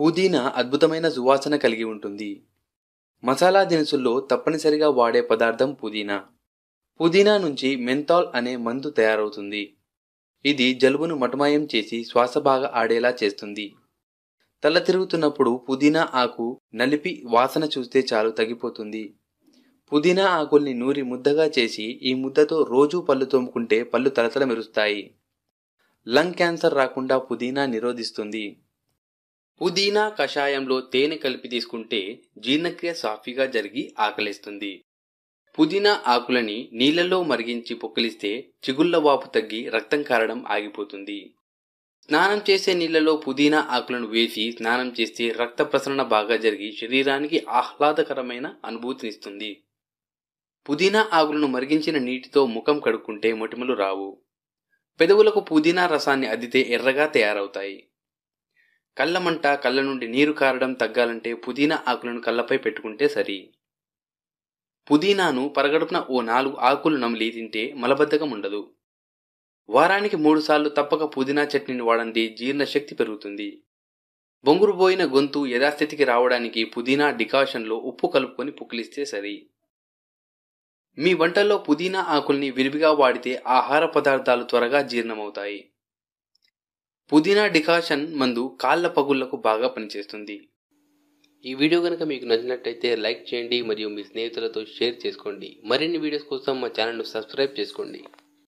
పుదీనా అద్భుతమైన సువాసన కలిగి ఉంటుంది మసాలా దినుసుల్లో తప్పనిసరిగా వాడే పదార్థం పుదీనా పుదీనా నుంచి మెంతాల్ అనే మందు తయారవుతుంది ఇది జలుబును మటమాయం చేసి శ్వాస బాగా ఆడేలా చేస్తుంది తల తిరుగుతున్నప్పుడు పుదీనా ఆకు నలిపి వాసన చూస్తే చాలు తగ్గిపోతుంది పుదీనా ఆకుల్ని నూరి ముద్దగా చేసి ఈ ముద్దతో రోజూ పళ్ళు తోముకుంటే పళ్ళు తలతల మెరుస్తాయి లంగ్ క్యాన్సర్ రాకుండా పుదీనా నిరోధిస్తుంది పుదీనా కషాయంలో తేనె కలిపి తీసుకుంటే జీర్ణక్రియ సాఫీగా జరిగి ఆకలిస్తుంది పుదీనా ఆకులని నీళ్లలో మరిగించి పొక్కిలిస్తే చిగుళ్ల వాపు తగ్గి రక్తం కారడం ఆగిపోతుంది స్నానం చేసే నీళ్లలో పుదీనా ఆకులను వేసి స్నానం చేస్తే రక్త ప్రసరణ బాగా జరిగి శరీరానికి ఆహ్లాదకరమైన అనుభూతినిస్తుంది పుదీనా ఆకులను మరిగించిన నీటితో ముఖం కడుక్కుంటే మొటిమలు రావు పెదవులకు పుదీనా రసాన్ని అద్దితే ఎర్రగా తయారవుతాయి కళ్ళమంట కళ్ళ నుండి నీరు కారడం తగ్గాలంటే పుదీనా ఆకులను కళ్ళపై పెట్టుకుంటే సరి పుదీనాను పరగడుపున ఓ నాలుగు ఆకులు నమిలి తింటే మలబద్ధకం ఉండదు వారానికి మూడుసార్లు తప్పక పుదీనా చట్నీని వాడండి జీర్ణశక్తి పెరుగుతుంది బొంగురుబోయిన గొంతు యథాస్థితికి రావడానికి పుదీనా డికాషన్లో ఉప్పు కలుపుకొని పుక్కిలిస్తే సరి మీ వంటల్లో పుదీనా ఆకుల్ని విరివిగా వాడితే ఆహార పదార్థాలు త్వరగా జీర్ణమవుతాయి పుదీనా డికాషన్ మందు కాళ్ళ పగుళ్లకు బాగా పనిచేస్తుంది ఈ వీడియో కనుక మీకు నచ్చినట్లయితే లైక్ చేయండి మరియు మీ స్నేహితులతో షేర్ చేసుకోండి మరిన్ని వీడియోస్ కోసం మా ఛానల్ను సబ్స్క్రైబ్ చేసుకోండి